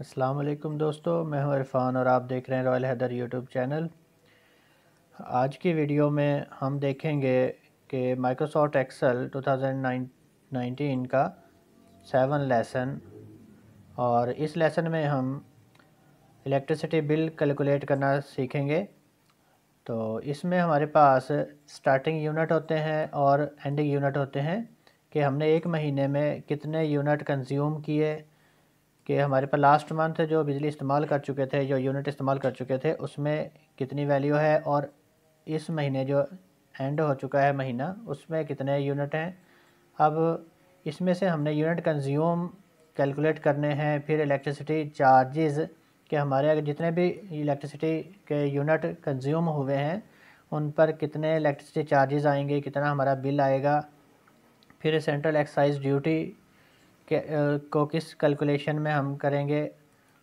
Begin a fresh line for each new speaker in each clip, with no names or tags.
अस्सलाम वालेकुम दोस्तों मैं हूं इरफान और आप देख रहे हैं रॉयल हैदर यूट्यूब चैनल आज की वीडियो में हम देखेंगे कि माइक्रोसॉफ्ट एक्सेल 2019 का सेवन लेसन और इस लेसन में हम इलेक्ट्रिसिटी बिल कैलकुलेट करना सीखेंगे तो इसमें हमारे पास स्टार्टिंग यूनिट होते हैं और एंडिंग यूनिट होते हैं कि हमने एक महीने में कितने यूनिट कंज्यूम किए कि हमारे पास लास्ट मंथ जो बिजली इस्तेमाल कर चुके थे जो यूनिट इस्तेमाल कर चुके थे उसमें कितनी वैल्यू है और इस महीने जो एंड हो चुका है महीना उसमें कितने यूनिट हैं अब इसमें से हमने यूनिट कंज्यूम कैलकुलेट करने हैं फिर इलेक्ट्रिसिटी चार्जेस के हमारे अगर जितने भी इलेक्ट्रिसिटी के यूनिट कंज्यूम हुए हैं उन पर कितने इलेक्ट्रिसिटी चार्जेस आएंगे कितना हमारा बिल आएगा फिर सेंट्रल एक्साइज ड्यूटी को किस कैलकुलेशन में हम करेंगे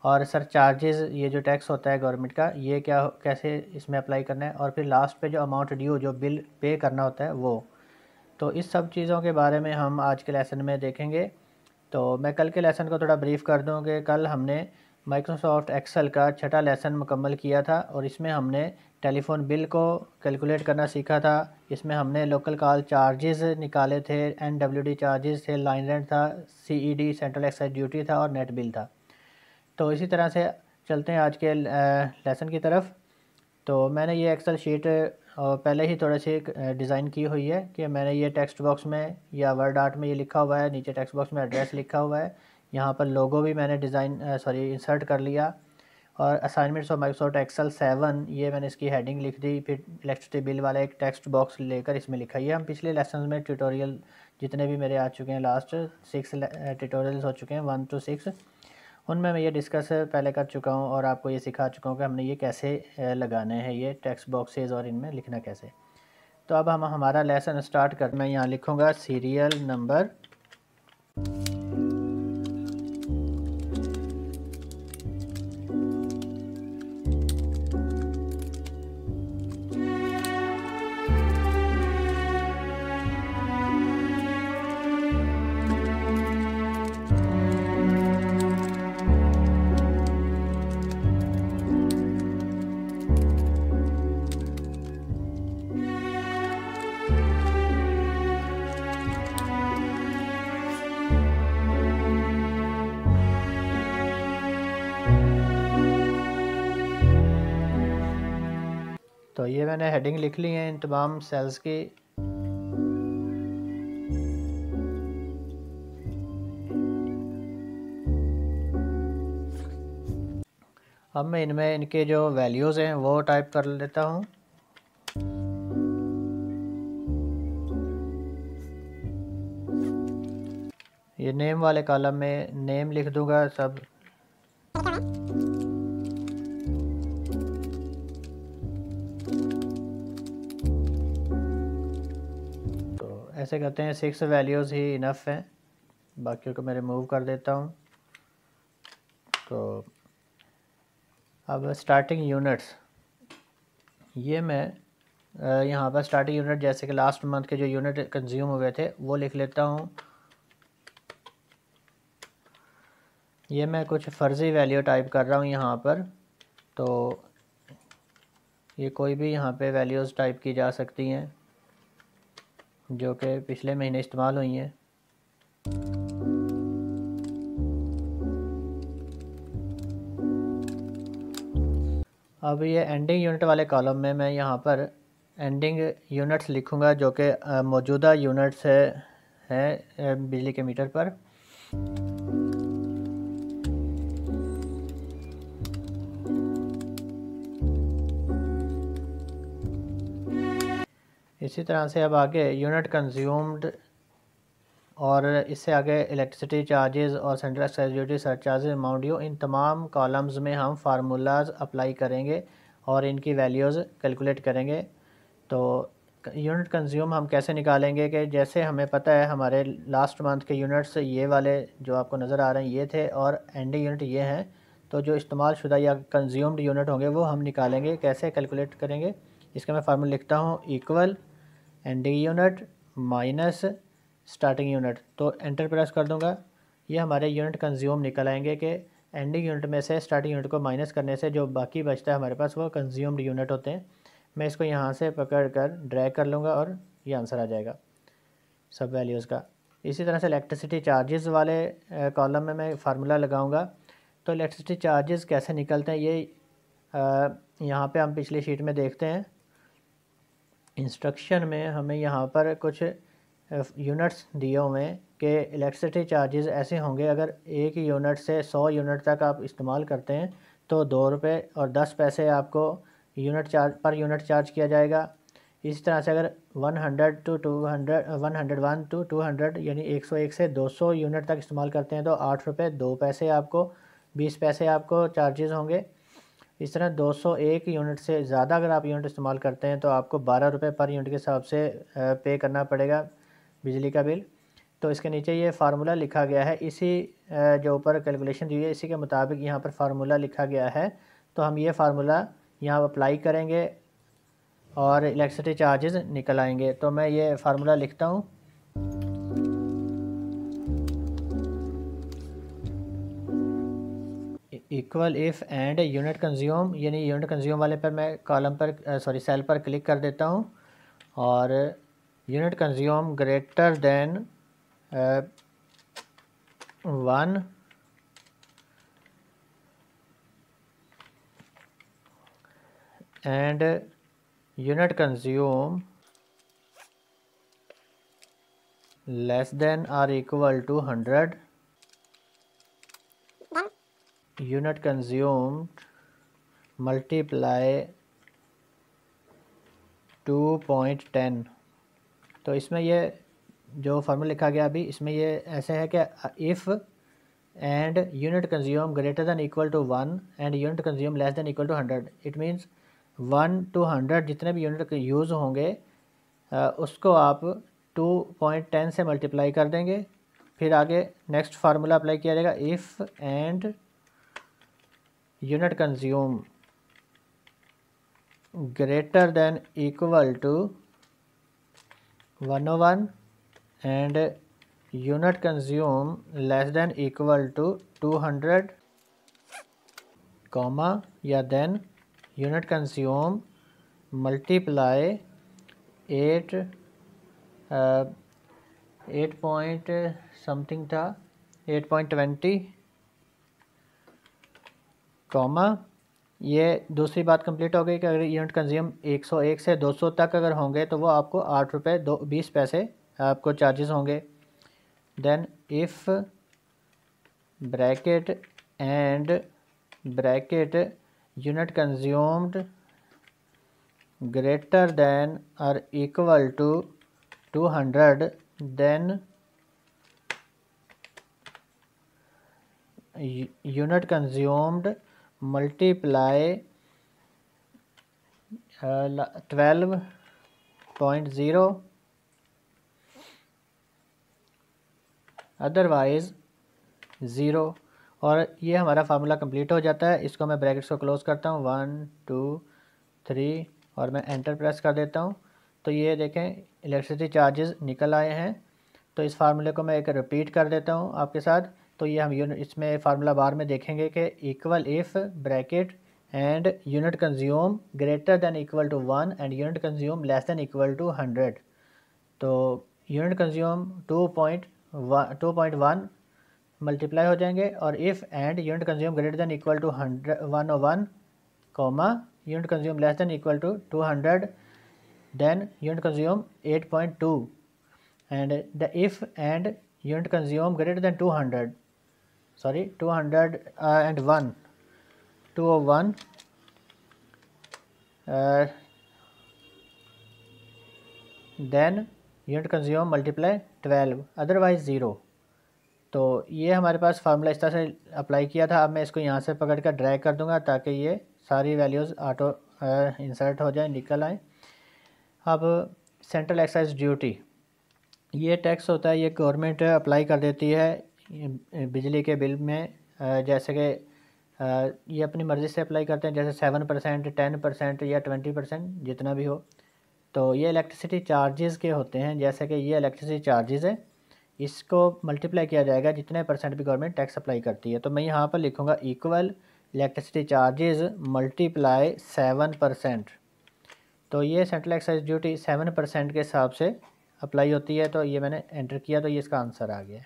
और सर चार्जेस ये जो टैक्स होता है गवर्नमेंट का ये क्या कैसे इसमें अप्लाई करना है और फिर लास्ट पे जो अमाउंट ड्यू जो बिल पे करना होता है वो तो इस सब चीज़ों के बारे में हम आज के लेसन में देखेंगे तो मैं कल के लेसन को थोड़ा ब्रीफ कर दूँ कि कल हमने माइक्रोसॉफ्ट एक्सेल का छठा लेसन मुकम्मल किया था और इसमें हमने टेलीफ़ोन बिल को कैलकुलेट करना सीखा था इसमें हमने लोकल कॉल चार्जेस निकाले थे एन डब्ल्यू डी चार्जेस थे लाइन रेंट था C E D central excise duty था और नेट बिल था तो इसी तरह से चलते हैं आज के लेसन की तरफ तो मैंने ये एक्सेल शीट पहले ही थोड़ी सी डिज़ाइन की हुई है कि मैंने ये टेक्स्ट बॉक्स में या वर्ड आर्ट में ये लिखा हुआ है नीचे टेक्स्ट बॉक्स में एड्रेस लिखा हुआ है यहाँ पर लोगो भी मैंने डिज़ाइन सॉरी इंसर्ट कर लिया और assignments of Microsoft Excel seven ये मैंने इसकी हेडिंग लिख दी फिर इलेक्ट्रिसिटी बिल वाला एक टेक्स्ट बॉक्स लेकर इसमें लिखा ये हम पिछले लेसन में ट्यूटोरियल जितने भी मेरे आ चुके हैं लास्ट सिक्स ट्यूटोरियल्स हो चुके हैं वन टू सिक्स उनमें मैं ये डिस्कस पहले कर चुका हूँ और आपको ये सिखा चुका हूँ कि हमने ये कैसे लगाने हैं ये टेक्स्ट बॉक्सेज और इनमें लिखना कैसे तो अब हम हमारा लेसन स्टार्ट कर मैं यहाँ लिखूँगा सीरियल नंबर तो ये मैंने हेडिंग लिख ली है इन तमाम सेल्स की अब मैं इनमें इनके जो वैल्यूज़ हैं वो टाइप कर लेता हूँ ये नेम वाले कॉलम में नेम लिख दूंगा सब ऐसे करते हैं सिक्स वैल्यूज़ ही इनफ हैं बाकियों को मैं रिमूव कर देता हूँ तो अब स्टार्टिंग यूनिट्स ये मैं यहाँ पर स्टार्टिंग यूनिट जैसे कि लास्ट मंथ के जो यूनिट कंज्यूम हुए थे वो लिख लेता हूँ ये मैं कुछ फर्जी वैल्यू टाइप कर रहा हूँ यहाँ पर तो ये कोई भी यहाँ पे वैल्यूज़ टाइप की जा सकती हैं जो कि पिछले महीने इस्तेमाल हुई हैं अब ये एंडिंग यूनिट वाले कॉलम में मैं यहाँ पर एंडिंग यूनिट्स लिखूँगा जो कि मौजूदा यूनिट्स है, हैं बिजली के मीटर पर इसी तरह से अब आगे यूनिट कंज्यूम्ड और इससे आगे इलेक्ट्रिसिटी चार्जेस और central excise duty charges amount due इन तमाम कॉलम्स में हम फार्मूलाज अप्लाई करेंगे और इनकी वैल्यूज़ कैलकुलेट करेंगे तो यूनिट कंज्यूम हम कैसे निकालेंगे कि जैसे हमें पता है हमारे लास्ट मंथ के यूनिट्स ये वाले जो आपको नज़र आ रहे हैं ये थे और एंडिंग यूनिट ये हैं तो जो इस्तेमाल शुदा या कंज्यूम्ड यूनिट होंगे वो हम निकालेंगे कैसे कैलकुलेट करेंगे इसका मैं फार्मूला लिखता हूँ equal ending unit minus starting unit तो एंटर प्रेस कर दूंगा ये हमारे यूनिट कंज्यूम निकल आएंगे कि एंडिंग यूनिट में से स्टार्टिंग यूनिट को माइनस करने से जो बाकी बचता है हमारे पास वो कंज्यूम्ड यूनिट होते हैं मैं इसको यहाँ से पकड़ कर ड्रैग कर लूँगा और ये आंसर आ जाएगा सब वैल्यूज़ का इसी तरह से इलेक्ट्रिसिटी चार्जेस वाले कॉलम में मैं फार्मूला लगाऊंगा तो इलेक्ट्रिसिटी चार्जेस कैसे निकलते हैं ये यहाँ पे हम पिछली शीट में देखते हैं इंस्ट्रक्शन में हमें यहाँ पर कुछ यूनिट्स दिए हुए हैं कि इलेक्ट्रिसिटी चार्जेस ऐसे होंगे अगर एक यूनिट से सौ यूनिट तक आप इस्तेमाल करते हैं तो दो रुपये और दस पैसे आपको यूनिट चार्ज पर यूनिट चार्ज किया जाएगा इस तरह से अगर one hundred to two hundred one hundred one to two hundred यानी एक सौ एक से दो सौ यूनिट तक इस्तेमाल करते हैं तो आठ रुपये दो पैसे आपको बीस पैसे आपको चार्जेस होंगे इस तरह 201 यूनिट से ज़्यादा अगर आप यूनिट इस्तेमाल करते हैं तो आपको बारह रुपये पर यूनिट के हिसाब से पे करना पड़ेगा बिजली का बिल तो इसके नीचे ये फार्मूला लिखा गया है इसी जो ऊपर कैलकुलेशन दी है इसी के मुताबिक यहाँ पर फार्मूला लिखा गया है तो हम ये फार्मूला यहाँ अप्लाई करेंगे और इलेक्ट्रिसिटी चार्जेस निकल आएंगे तो मैं ये फार्मूला लिखता हूँ equal if and unit consume यानी यूनिट कंज्यूम वाले पर मैं कॉलम पर सॉरी सेल पर क्लिक कर देता हूँ और unit consume greater than one and unit consume less than or equal to hundred unit consumed multiply two point ten तो इसमें ये जो फार्मूला लिखा गया अभी इसमें ये ऐसे है कि if and unit consume greater than equal to one and unit consume less than equal to hundred it means one to hundred जितने भी यूनिट यूज़ होंगे उसको आप टू पॉइंट टेन से मल्टीप्लाई कर देंगे फिर आगे नेक्स्ट फार्मूला अप्लाई किया जाएगा if and unit consume greater than equal to 101 and unit consume less than equal to 200 comma yeah then unit consume multiply 8 uh, 8 point something था 8.20 comma ये दूसरी बात कंप्लीट हो गई कि अगर यूनिट कंज्यूम 101 से 200 तक अगर होंगे तो वो आपको आठ रुपये दो बीस पैसे आपको चार्जेस होंगे then if bracket and bracket unit consumed greater than or equal to 200 then unit consumed multiply twelve point zero otherwise zero और ये हमारा फार्मूला कंप्लीट हो जाता है इसको मैं ब्रैकेट्स को क्लोज़ करता हूँ वन टू थ्री और मैं एंटर प्रेस कर देता हूँ तो ये देखें इलेक्ट्रिसिटी चार्जेस निकल आए हैं तो इस फार्मूले को मैं एक रिपीट कर देता हूँ आपके साथ तो ये हम यूनिट इसमें फार्मूला बार में देखेंगे कि equal if bracket and unit consume greater than equal to one and unit consume less than equal to hundred तो unit consume two point two point one multiply हो जाएंगे और if and unit consume greater than equal to hundred one O one comma unit consume less than equal to two hundred then unit consume eight point two the if and unit consume greater than two hundred sorry 200 uh, and 1 201 uh, then unit consume multiply 12 otherwise 0 तो ये हमारे पास formula इस तरह से apply किया था अब मैं इसको यहाँ से पकड़ कर ड्रैग कर दूँगा ताकि ये सारी वैल्यूज़ ऑटो इंसर्ट हो जाए निकल आए अब सेंट्रल एक्साइज ड्यूटी ये टैक्स होता है ये गवर्नमेंट अप्लाई कर देती है बिजली के बिल में जैसे कि ये अपनी मर्ज़ी से अप्लाई करते हैं जैसे सेवन परसेंट टेन परसेंट या ट्वेंटी परसेंट जितना भी हो तो ये इलेक्ट्रिसिटी चार्जेस के होते हैं जैसे कि ये इलेक्ट्रिसिटी चार्जेस है इसको मल्टीप्लाई किया जाएगा जितने परसेंट भी गवर्नमेंट टैक्स अप्लाई करती है तो मैं यहाँ पर लिखूँगा equal electricity charges multiply seven percent तो ये central excise duty seven percent के हिसाब से अप्लाई होती है तो ये मैंने एंटर किया तो ये इसका आंसर आ गया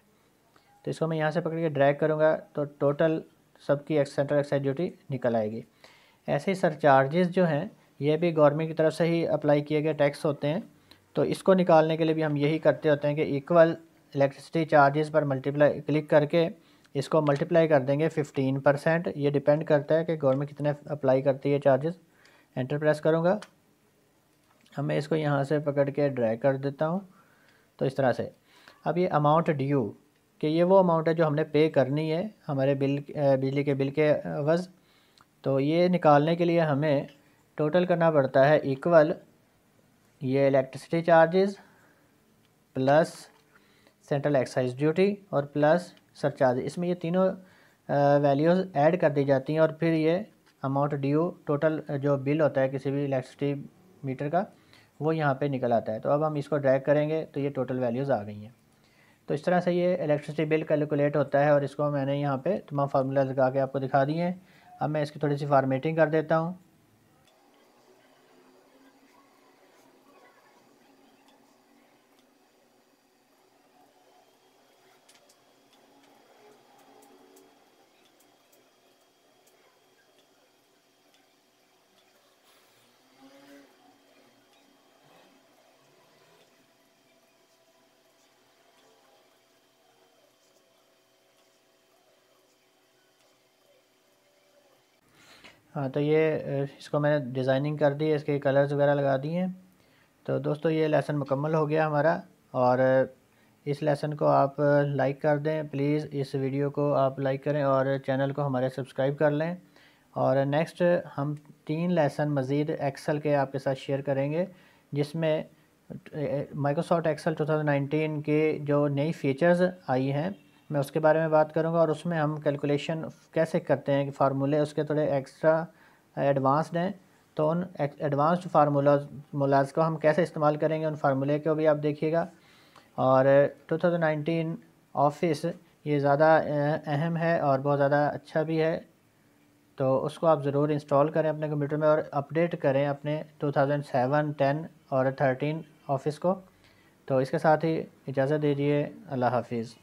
तो इसको मैं यहाँ से पकड़ के ड्रैग करूँगा तो टोटल सबकी एक्स सेंट्रल एक्साइज ड्यूटी निकल आएगी ऐसे ही सरचार्जेस जो हैं ये भी गवर्नमेंट की तरफ से ही अप्लाई किए गए टैक्स होते हैं तो इसको निकालने के लिए भी हम यही करते होते हैं कि इक्वल इलेक्ट्रिसिटी चार्जेस पर मल्टीप्लाई क्लिक करके इसको मल्टीप्लाई कर देंगे फिफ्टीन परसेंट ये डिपेंड करता है कि गवर्नमेंट कितने अप्लाई करती है चार्जेस एंटर प्रेस करूँगा अब मैं इसको यहाँ से पकड़ के ड्राई कर देता हूँ तो इस तरह से अब ये अमाउंट ड्यू कि ये वो अमाउंट है जो हमने पे करनी है हमारे बिल बिजली के बिल के अवज़ तो ये निकालने के लिए हमें टोटल करना पड़ता है इक्वल ये electricity charges plus central excise duty और प्लस सरचार्ज इसमें ये तीनों वैल्यूज़ ऐड कर दी जाती हैं और फिर ये अमाउंट ड्यू टोटल जो बिल होता है किसी भी इलेक्ट्रिसिटी मीटर का वो यहाँ पे निकल आता है तो अब हम इसको ड्रैग करेंगे तो ये टोटल वैल्यूज़ आ गई हैं तो इस तरह से ये इलेक्ट्रिसिटी बिल कैलकुलेट होता है और इसको मैंने यहाँ पे तमाम फार्मूला लगा के आपको दिखा दिए हैं अब मैं इसकी थोड़ी सी फार्मेटिंग कर देता हूँ हाँ तो ये इसको मैंने डिज़ाइनिंग कर दी है इसके कलर्स वगैरह लगा दिए हैं तो दोस्तों ये लेसन मुकम्मल हो गया हमारा और इस लेसन को आप लाइक कर दें प्लीज़ इस वीडियो को आप लाइक करें और चैनल को हमारे सब्सक्राइब कर लें और नेक्स्ट हम तीन लेसन मज़ीद एक्सल के आपके साथ शेयर करेंगे जिसमें माइक्रोसॉफ्ट एक्सल 2019 के जो नई फीचर्स आई हैं मैं उसके बारे में बात करूँगा और उसमें हम कैलकुलेशन कैसे करते हैं कि फार्मूले उसके थोड़े एक्स्ट्रा एडवांस्ड हैं तो उन एडवांस्ड फार्मूलाज मुलाज़ को हम कैसे इस्तेमाल करेंगे उन फार्मूले को भी आप देखिएगा और 2019 ऑफिस ये ज़्यादा अहम है और बहुत ज़्यादा अच्छा भी है तो उसको आप ज़रूर इंस्टॉल करें अपने कंप्यूटर में और अपडेट करें अपने 2007, 10 और 13 ऑफिस को तो इसके साथ ही इजाज़त दीजिए अल्लाह हाफिज़